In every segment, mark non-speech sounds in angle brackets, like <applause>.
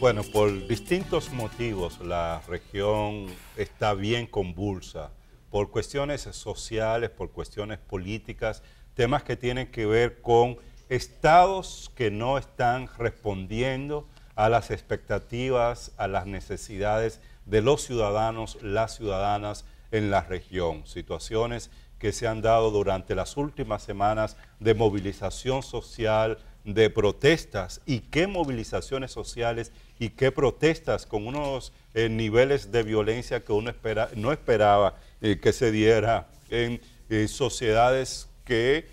Bueno, por distintos motivos la región está bien convulsa, por cuestiones sociales, por cuestiones políticas, temas que tienen que ver con estados que no están respondiendo a las expectativas, a las necesidades de los ciudadanos, las ciudadanas en la región. Situaciones que se han dado durante las últimas semanas de movilización social, de protestas y qué movilizaciones sociales y qué protestas con unos eh, niveles de violencia que uno espera, no esperaba eh, que se diera en eh, sociedades que,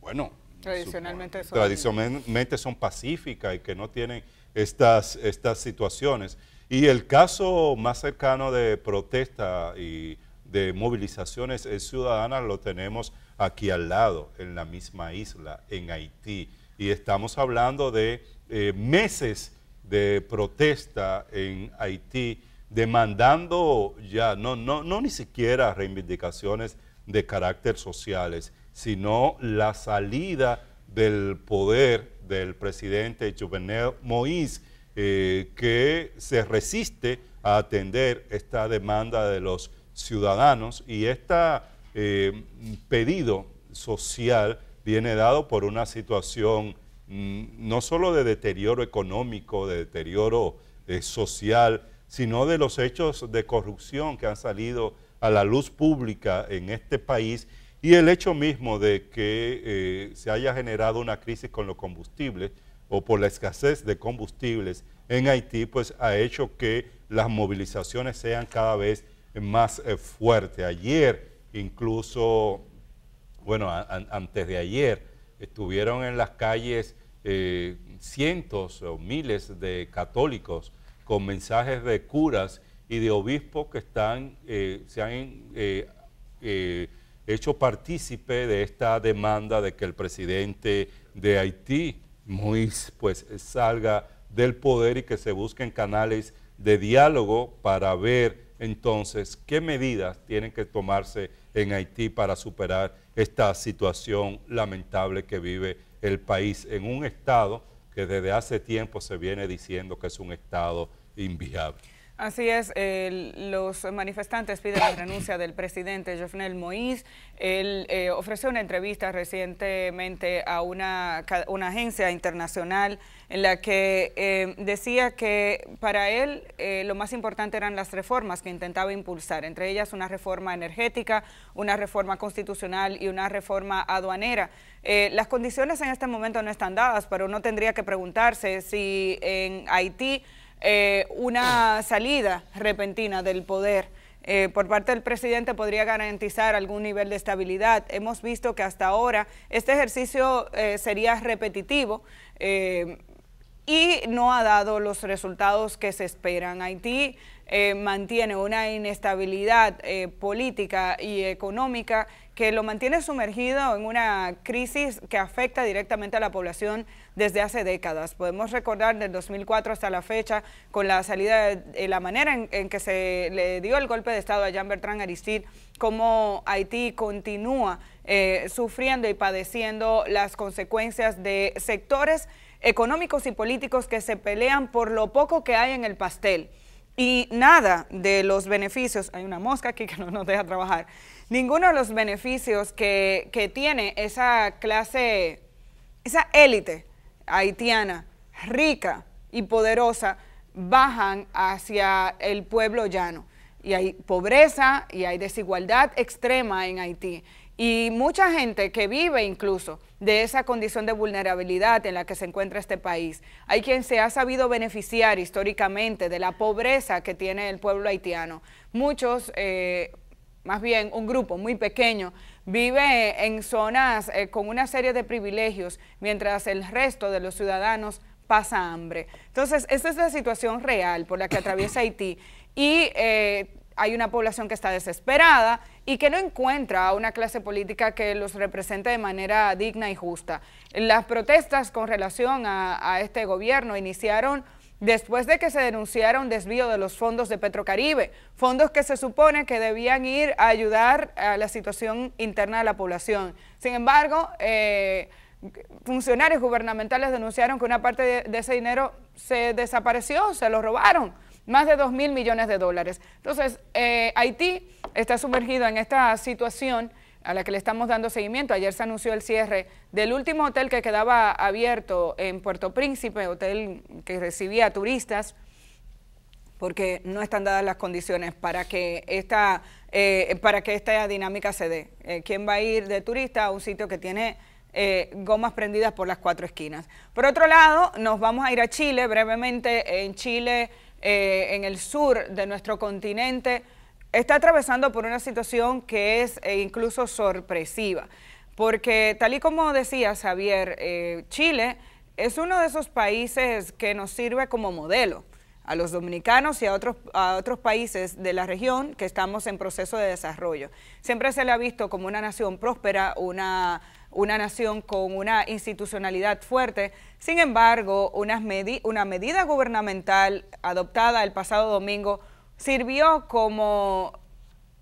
bueno, tradicionalmente, son, pacíficas y que no tienen estas, estas situaciones. Y el caso más cercano de protesta y de movilizaciones ciudadanas lo tenemos aquí al lado, en la misma isla, en Haití y estamos hablando de eh, meses de protesta en Haití, demandando ya, no, no, ni siquiera reivindicaciones de carácter sociales, sino la salida del poder del presidente Juvenel Moïse, eh, que se resiste a atender esta demanda de los ciudadanos y este pedido social viene dado por una situación mm, no solo de deterioro económico, de deterioro eh, social, sino de los hechos de corrupción que han salido a la luz pública en este país y el hecho mismo de que eh, se haya generado una crisis con los combustibles o por la escasez de combustibles en Haití, pues ha hecho que las movilizaciones sean cada vez más eh, fuertes. Ayer incluso bueno, antes de ayer, estuvieron en las calles eh, cientos o miles de católicos con mensajes de curas y de obispos que están, eh, se han eh, hecho partícipe de esta demanda de que el presidente de Haití, Moïse, pues salga del poder y que se busquen canales de diálogo para ver entonces qué medidas tienen que tomarse en Haití para superar esta situación lamentable que vive el país en un estado que desde hace tiempo se viene diciendo que es un estado inviable. Así es, los manifestantes piden la renuncia del presidente Jovenel Moïse. Él eh, ofreció una entrevista recientemente a una, agencia internacional en la que eh, decía que para él eh, lo más importante eran las reformas que intentaba impulsar, entre ellas una reforma energética, una reforma constitucional y una reforma aduanera. las condiciones en este momento no están dadas, pero uno tendría que preguntarse si en Haití eh, una salida repentina del poder. Eh, por parte del presidente podría garantizar algún nivel de estabilidad. Hemos visto que hasta ahora este ejercicio eh, sería repetitivo y no ha dado los resultados que se esperan. Haití eh, mantiene una inestabilidad eh, política y económica que lo mantiene sumergido en una crisis que afecta directamente a la población desde hace décadas. Podemos recordar del 2004 hasta la fecha, con la salida, de, la manera en, que se le dio el golpe de Estado a Jean-Bertrand Aristide, cómo Haití continúa eh, sufriendo y padeciendo las consecuencias de sectores económicos y políticos que se pelean por lo poco que hay en el pastel. Y nada de los beneficios, hay una mosca aquí que no nos deja trabajar, ninguno de los beneficios que, que tiene esa clase, esa élite haitiana, rica y poderosa, bajan hacia el pueblo llano. Y hay pobreza y hay desigualdad extrema en Haití. Y mucha gente que vive incluso de esa condición de vulnerabilidad en la que se encuentra este país, hay quien se ha sabido beneficiar históricamente de la pobreza que tiene el pueblo haitiano. Muchos, eh, más bien un grupo muy pequeño, vive en zonas eh, con una serie de privilegios, mientras el resto de los ciudadanos pasa hambre. Entonces, esta es la situación real por la que atraviesa Haití. Y eh, hay una población que está desesperada y que no encuentra a una clase política que los represente de manera digna y justa. Las protestas con relación a, este gobierno iniciaron después de que se denunciara un desvío de los fondos de Petrocaribe, fondos que se supone que debían ir a ayudar a la situación interna de la población. Sin embargo, eh, funcionarios gubernamentales denunciaron que una parte de ese dinero se desapareció, se lo robaron más de 2 mil millones de dólares. Entonces, eh, Haití está sumergido en esta situación a la que le estamos dando seguimiento. Ayer se anunció el cierre del último hotel que quedaba abierto en Puerto Príncipe, hotel que recibía turistas, porque no están dadas las condiciones para que esta, eh, para que esta dinámica se dé. Eh, ¿Quién va a ir de turista a un sitio que tiene gomas prendidas por las cuatro esquinas. Por otro lado, nos vamos a ir a Chile brevemente. En Chile eh, en el sur de nuestro continente, está atravesando por una situación que es eh, incluso sorpresiva. Porque tal y como decía Javier, eh, Chile es uno de esos países que nos sirve como modelo a los dominicanos y a otros, a otros países de la región que estamos en proceso de desarrollo. Siempre se le ha visto como una nación próspera, una una nación con una institucionalidad fuerte. Sin embargo, una, medida gubernamental adoptada el pasado domingo sirvió como,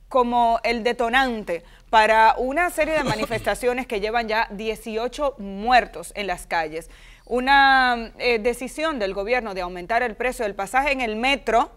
como el detonante para una serie de <laughs> manifestaciones que llevan ya 18 muertos en las calles. Una eh, decisión del gobierno de aumentar el precio del pasaje en el metro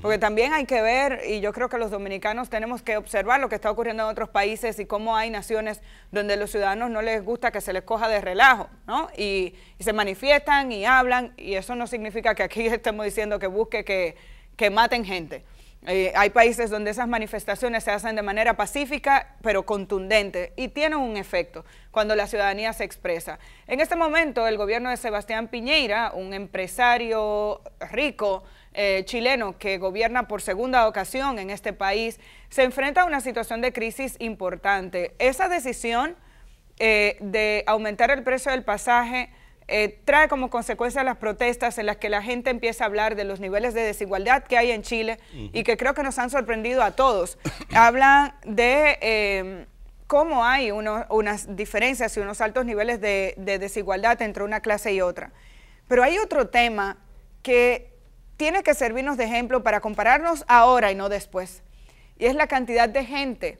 porque también hay que ver, y yo creo que los dominicanos tenemos que observar lo que está ocurriendo en otros países y cómo hay naciones donde los ciudadanos no les gusta que se les coja de relajo, ¿no? Y, se manifiestan y hablan, y eso no significa que aquí <laughs> estemos diciendo que busque que, maten gente. Eh, hay países donde esas manifestaciones se hacen de manera pacífica, pero contundente, y tienen un efecto cuando la ciudadanía se expresa. En este momento, el gobierno de Sebastián Piñeira, un empresario rico, eh, chileno que gobierna por segunda ocasión en este país, se enfrenta a una situación de crisis importante. Esa decisión eh, de aumentar el precio del pasaje eh, trae como consecuencia las protestas en las que la gente empieza a hablar de los niveles de desigualdad que hay en Chile y que creo que nos han sorprendido a todos. <coughs> Hablan de em, cómo hay unas diferencias y unos altos niveles de desigualdad entre una clase y otra. Pero hay otro tema que tiene que servirnos de ejemplo para compararnos ahora y no después. Y es la cantidad de gente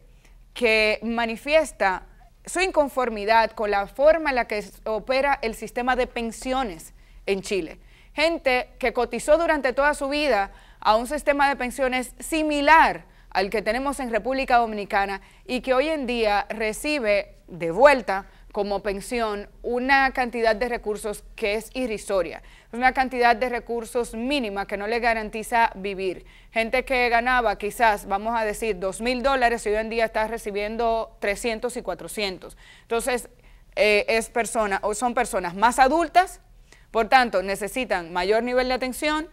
que manifiesta su inconformidad con la forma en la que opera el sistema de pensiones en Chile. Gente que cotizó durante toda su vida a un sistema de pensiones similar al que tenemos en República Dominicana y que hoy en día recibe de vuelta como pensión una cantidad de recursos que es irrisoria, una cantidad de recursos mínima que no le garantiza vivir. Gente que ganaba quizás, vamos a decir, dos mil dólares y hoy en día está recibiendo 300 y 400. Entonces, eh, es persona, o son personas más adultas, por tanto, necesitan mayor nivel de atención,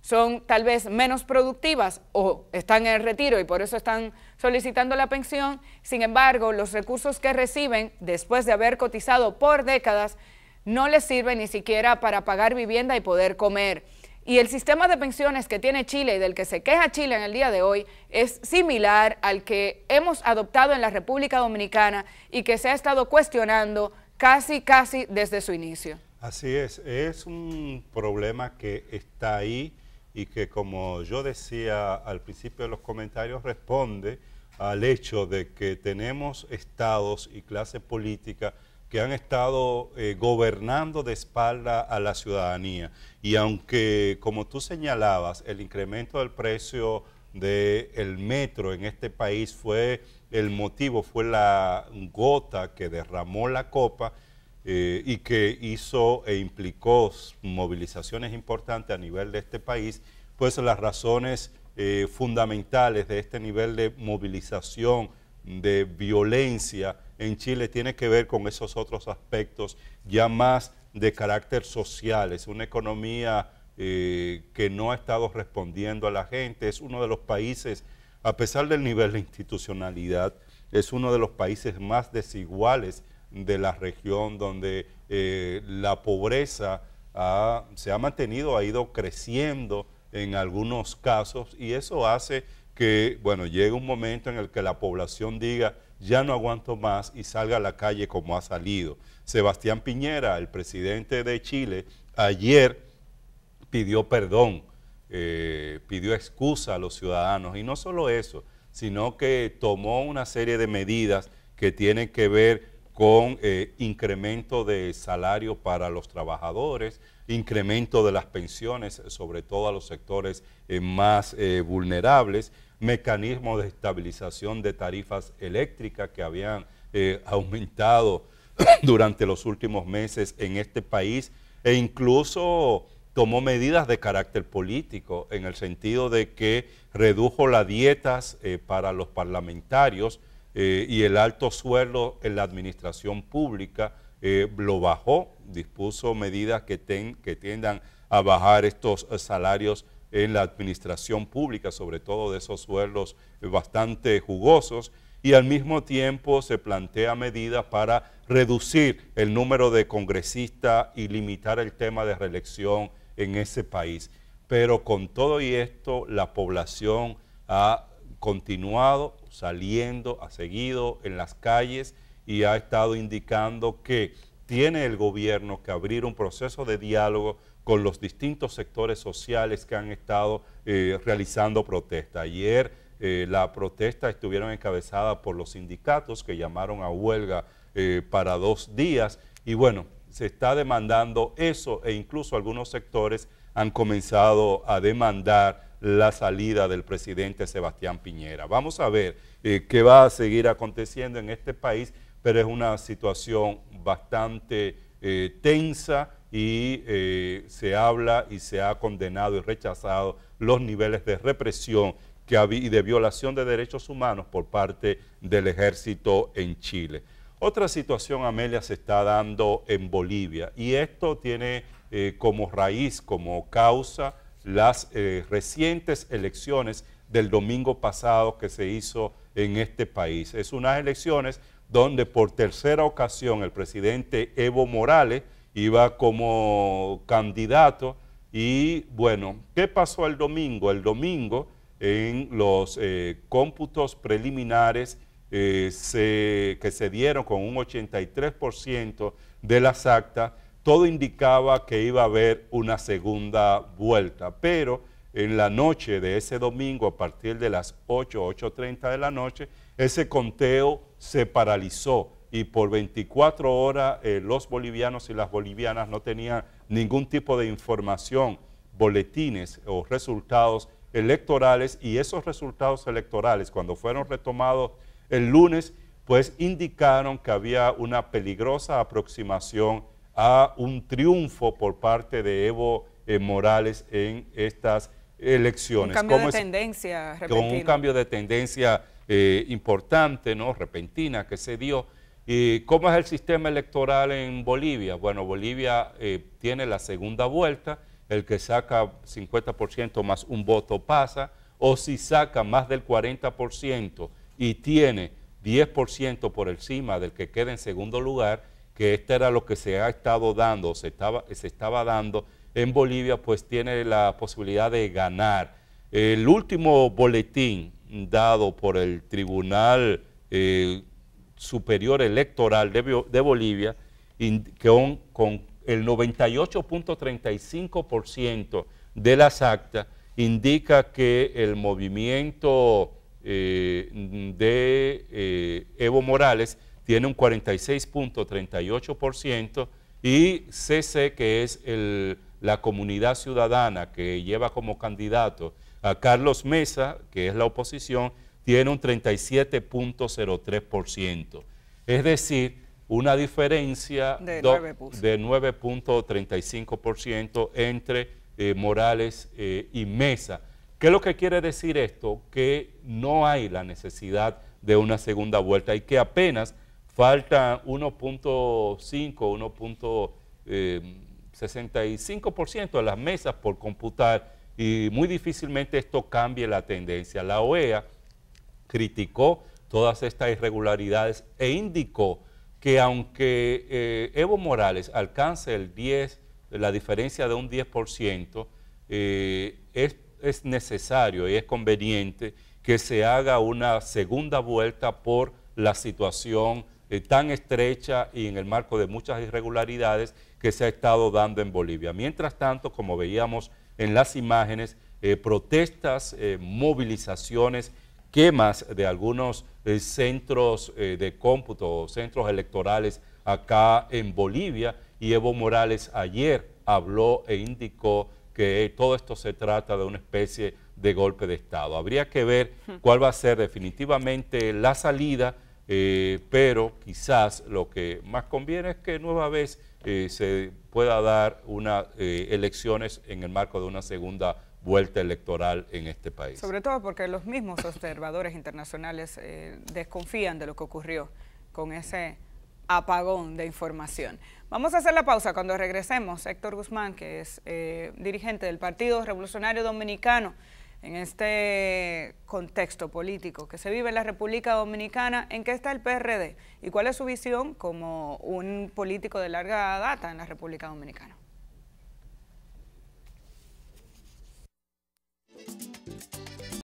son tal vez menos productivas o están en retiro y por eso están solicitando la pensión, sin embargo, los recursos que reciben después de haber cotizado por décadas no les sirven ni siquiera para pagar vivienda y poder comer. Y el sistema de pensiones que tiene Chile y del que se queja Chile en el día de hoy es similar al que hemos adoptado en la República Dominicana y que se ha estado cuestionando casi, casi desde su inicio. Así es, es un problema que está ahí y que, como yo decía al principio de los comentarios, responde al hecho de que tenemos estados y clase política que han estado eh, gobernando de espalda a la ciudadanía. Y aunque, como tú señalabas, el incremento del precio del metro en este país fue el motivo, fue la gota que derramó la copa, eh, y que hizo e implicó movilizaciones importantes a nivel de este país, pues las razones eh, fundamentales de este nivel de movilización, de violencia en Chile, tiene que ver con esos otros aspectos ya más de carácter social. Es una economía eh, que no ha estado respondiendo a la gente, es uno de los países, a pesar del nivel de institucionalidad, es uno de los países más desiguales de la región donde eh, la pobreza se ha mantenido, ha ido creciendo en algunos casos y eso hace que, bueno, llegue un momento en el que la población diga, ya no aguanto más y salga a la calle como ha salido. Sebastián Piñera, el presidente de Chile, ayer pidió perdón, eh, pidió excusa a los ciudadanos y no solo eso, sino que tomó una serie de medidas que tienen que ver con eh, incremento de salario para los trabajadores, incremento de las pensiones, eh, sobre todo a los sectores eh, más vulnerables, mecanismo de estabilización de tarifas eléctricas que habían aumentado <coughs> durante los últimos meses en este país e incluso tomó medidas de carácter político en el sentido de que redujo las dietas para los parlamentarios, eh, y el alto sueldo en la administración pública eh, lo bajó, dispuso medidas que, que tiendan a bajar estos eh, salarios en la administración pública, sobre todo de esos sueldos bastante jugosos, y al mismo tiempo se plantea medidas para reducir el número de congresistas y limitar el tema de reelección en ese país. Pero con todo y esto, la población ha continuado saliendo, ha seguido en las calles y ha estado indicando que tiene el gobierno que abrir un proceso de diálogo con los distintos sectores sociales que han estado eh, realizando protesta. Ayer eh, la protesta estuvieron encabezadas por los sindicatos que llamaron a huelga eh, para dos días y bueno, se está demandando eso e incluso algunos sectores han comenzado a demandar la salida del presidente Sebastián Piñera. Vamos a ver eh, qué va a seguir aconteciendo en este país, pero es una situación bastante eh, tensa y eh, se habla y se ha condenado y rechazado los niveles de represión y de violación de derechos humanos por parte del ejército en Chile. Otra situación, Amelia, se está dando en Bolivia y esto tiene como raíz, como causa, las eh, recientes elecciones del domingo pasado que se hizo en este país. Es unas elecciones donde por tercera ocasión el presidente Evo Morales iba como candidato y bueno, ¿qué pasó el domingo? El domingo en los eh, cómputos preliminares eh, que se dieron con un 83% de las actas, todo indicaba que iba a haber una segunda vuelta, pero en la noche de ese domingo, a partir de las 8, 8.30 de la noche, ese conteo se paralizó y por 24 horas eh, los bolivianos y las bolivianas no tenían ningún tipo de información, boletines o resultados electorales y esos resultados electorales cuando fueron retomados el lunes, pues indicaron que había una peligrosa aproximación a un triunfo por parte de Evo eh, Morales en estas elecciones. Un tendencia Con un cambio de tendencia eh, importante, ¿no? repentina, que se dio. ¿Y cómo es el sistema electoral en Bolivia? Bueno, Bolivia eh, tiene la segunda vuelta, el que saca 50% más un voto pasa, o si saca más del 40% y tiene 10% por encima del que queda en segundo lugar, que este era lo que se ha estado dando, se estaba, se estaba dando en Bolivia, pues tiene la posibilidad de ganar. El último boletín dado por el Tribunal eh, Superior Electoral de, Bolivia, que con el 98.35% de las actas, indica que el movimiento eh, de eh, Evo Morales tiene un 46.38% y CC, que es la comunidad ciudadana que lleva como candidato a Carlos Mesa, que es la oposición, tiene un 37.03%. Es decir, una diferencia de 9.35% entre eh, Morales eh, y Mesa. ¿Qué es lo que quiere decir esto? Que no hay la necesidad de una segunda vuelta y que apenas falta 1.5, 1.65% de las mesas por computar y muy difícilmente esto cambie la tendencia. La OEA criticó todas estas irregularidades e indicó que aunque eh, Evo Morales alcance el 10, la diferencia de un 10%, eh, es, necesario y es conveniente que se haga una segunda vuelta por la situación eh, tan estrecha y en el marco de muchas irregularidades que se ha estado dando en Bolivia. Mientras tanto, como veíamos en las imágenes, eh, protestas, eh, movilizaciones, quemas de algunos centros de cómputo, centros electorales acá en Bolivia y Evo Morales ayer habló e indicó que todo esto se trata de una especie de golpe de Estado. Habría que ver hmm. cuál va a ser definitivamente la salida eh, pero quizás lo que más conviene es que nueva vez eh, se pueda dar unas eh, elecciones en el marco de una segunda vuelta electoral en este país. Sobre todo porque los mismos observadores internacionales desconfían de lo que ocurrió con ese apagón de información. Vamos a hacer la pausa cuando regresemos. Héctor Guzmán, que es dirigente del Partido Revolucionario Dominicano, en este contexto político que se vive en la República Dominicana, ¿en qué está el PRD y cuál es su visión como un político de larga data en la República Dominicana?